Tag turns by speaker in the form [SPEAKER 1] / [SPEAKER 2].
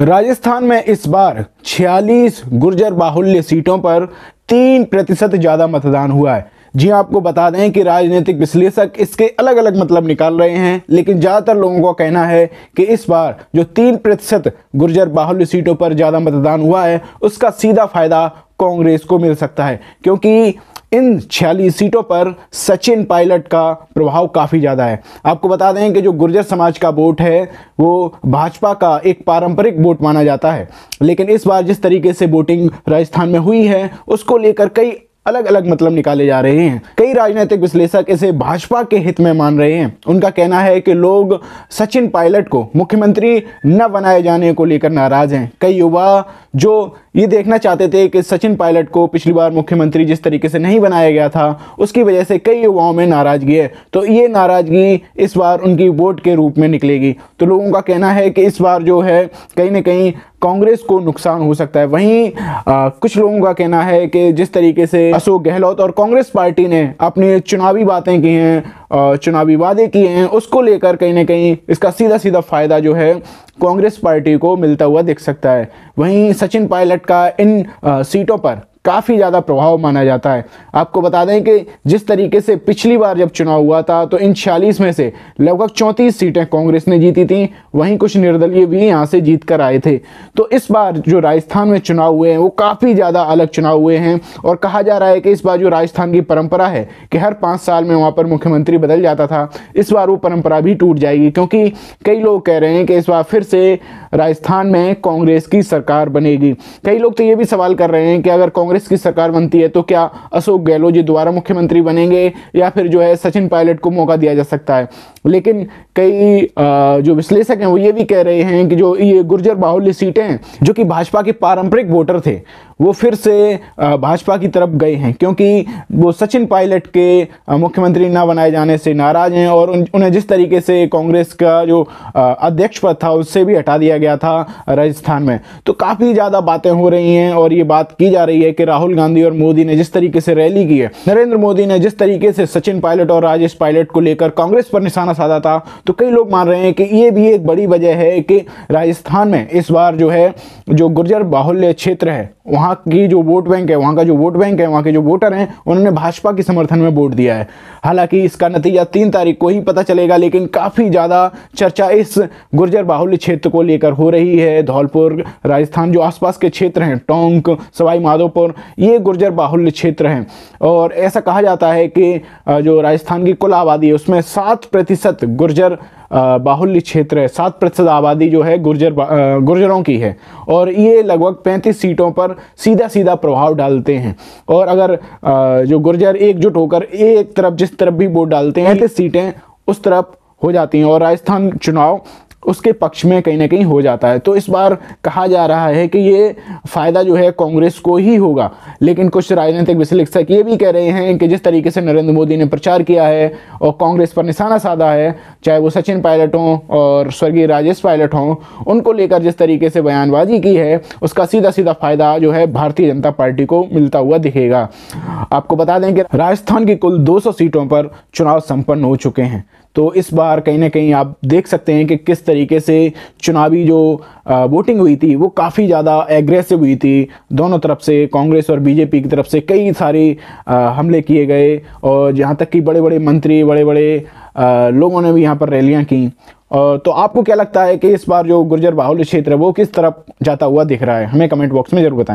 [SPEAKER 1] राजस्थान में इस बार 46 गुर्जर बाहुल्य सीटों पर तीन प्रतिशत ज़्यादा मतदान हुआ है जी हाँ, आपको बता दें कि राजनीतिक विश्लेषक इसके अलग अलग मतलब निकाल रहे हैं लेकिन ज़्यादातर लोगों का कहना है कि इस बार जो तीन प्रतिशत गुर्जर बाहुल्य सीटों पर ज़्यादा मतदान हुआ है उसका सीधा फायदा कांग्रेस को मिल सकता है क्योंकि इन छियालीस सीटों पर सचिन पायलट का प्रभाव काफ़ी ज़्यादा है आपको बता दें कि जो गुर्जर समाज का वोट है वो भाजपा का एक पारंपरिक वोट माना जाता है लेकिन इस बार जिस तरीके से वोटिंग राजस्थान में हुई है उसको लेकर कई अलग अलग मतलब निकाले जा रहे हैं कई राजनीतिक विश्लेषक इसे भाजपा के हित में मान रहे हैं उनका कहना है कि लोग सचिन पायलट को मुख्यमंत्री न बनाए जाने को लेकर नाराज़ हैं कई युवा जो ये देखना चाहते थे कि सचिन पायलट को पिछली बार मुख्यमंत्री जिस तरीके से नहीं बनाया गया था उसकी वजह से कई युवाओं में नाराज़गी है तो ये नाराज़गी इस बार उनकी वोट के रूप में निकलेगी तो लोगों का कहना है कि इस बार जो है कहीं ना कहीं कांग्रेस को नुकसान हो सकता है वहीं आ, कुछ लोगों का कहना है कि जिस तरीके से अशोक गहलोत और कांग्रेस पार्टी ने अपनी चुनावी बातें की हैं चुनावी वादे किए हैं उसको लेकर कहीं ना कहीं इसका सीधा सीधा फ़ायदा जो है कांग्रेस पार्टी को मिलता हुआ दिख सकता है वहीं सचिन पायलट का इन आ, सीटों पर काफ़ी ज़्यादा प्रभाव माना जाता है आपको बता दें कि जिस तरीके से पिछली बार जब चुनाव हुआ था तो इन छियालीस में से लगभग चौंतीस सीटें कांग्रेस ने जीती थी वहीं कुछ निर्दलीय भी यहाँ से जीत कर आए थे तो इस बार जो राजस्थान में चुनाव हुए हैं वो काफ़ी ज़्यादा अलग चुनाव हुए हैं और कहा जा रहा है कि इस बार जो राजस्थान की परंपरा है कि हर पाँच साल में वहाँ पर मुख्यमंत्री बदल जाता था इस बार वो परंपरा भी टूट जाएगी क्योंकि कई लोग कह रहे हैं कि इस बार फिर से राजस्थान में कांग्रेस की सरकार बनेगी कई लोग तो ये भी सवाल कर रहे हैं कि अगर कांग्रेस कांग्रेस की सरकार बनती है तो क्या अशोक गहलोत जी दोबारा मुख्यमंत्री बनेंगे या फिर जो है सचिन पायलट को मौका दिया जा सकता है लेकिन कई जो विश्लेषक हैं वो ये भी कह रहे हैं कि जो ये गुर्जर बाहुल्य सीटें हैं जो कि भाजपा के पारंपरिक वोटर थे वो फिर से भाजपा की तरफ गए हैं क्योंकि वो सचिन पायलट के मुख्यमंत्री ना बनाए जाने से नाराज़ हैं और उन्हें जिस तरीके से कांग्रेस का जो अध्यक्ष पद था उससे भी हटा दिया गया था राजस्थान में तो काफ़ी ज़्यादा बातें हो रही हैं और ये बात की जा रही है कि के राहुल गांधी और मोदी ने जिस तरीके से रैली की है नरेंद्र मोदी ने जिस तरीके से सचिन पायलट और राजेश पायलट को लेकर कांग्रेस पर निशाना साधा था तो कई लोग मान रहे हैं कि ये भी एक बड़ी वजह है कि राजस्थान में इस बार जो है जो गुर्जर बाहुल्य क्षेत्र है वहाँ की जो वोट बैंक है वहाँ का जो वोट बैंक है वहाँ के जो वोटर हैं उन्होंने भाजपा के समर्थन में वोट दिया है हालांकि इसका नतीजा तीन तारीख को ही पता चलेगा लेकिन काफ़ी ज़्यादा चर्चा इस गुर्जर बाहुल्य क्षेत्र को लेकर हो रही है धौलपुर राजस्थान जो आसपास के क्षेत्र हैं टोंक सवाई माधोपुर ये गुर्जर बाहुल्य क्षेत्र हैं और ऐसा कहा जाता है कि जो राजस्थान की कुल आबादी है उसमें सात प्रतिशत गुर्जर बाहुल्य क्षेत्र है सात प्रतिशत आबादी जो है गुर्जर गुर्जरों की है और ये लगभग पैंतीस सीटों पर सीधा सीधा प्रभाव डालते हैं और अगर जो गुर्जर एकजुट होकर एक तरफ जिस तरफ भी वोट डालते हैं पैंतीस सीटें उस तरफ हो जाती हैं और राजस्थान चुनाव उसके पक्ष में कहीं ना कहीं हो जाता है तो इस बार कहा जा रहा है कि ये फ़ायदा जो है कांग्रेस को ही होगा लेकिन कुछ राजनीतिक विश्लेषक ये भी कह रहे हैं कि जिस तरीके से नरेंद्र मोदी ने प्रचार किया है और कांग्रेस पर निशाना साधा है चाहे वो सचिन पायलट हों और स्वर्गीय राजेश पायलट हों उनको लेकर जिस तरीके से बयानबाजी की है उसका सीधा सीधा फ़ायदा जो है भारतीय जनता पार्टी को मिलता हुआ दिखेगा आपको बता दें कि राजस्थान की कुल दो सीटों पर चुनाव संपन्न हो चुके हैं तो इस बार कहीं ना कहीं आप देख सकते हैं कि किस तरीके से चुनावी जो वोटिंग हुई थी वो काफ़ी ज़्यादा एग्रेसिव हुई थी दोनों तरफ से कांग्रेस और बीजेपी की तरफ से कई सारे हमले किए गए और जहाँ तक कि बड़े बड़े मंत्री बड़े बड़े लोगों ने भी यहाँ पर रैलियाँ की और तो आपको क्या लगता है कि इस बार जो गुर्जर बाहुल्य क्षेत्र है वो किस तरफ जाता हुआ दिख रहा है हमें कमेंट बॉक्स में ज़रूर बताएं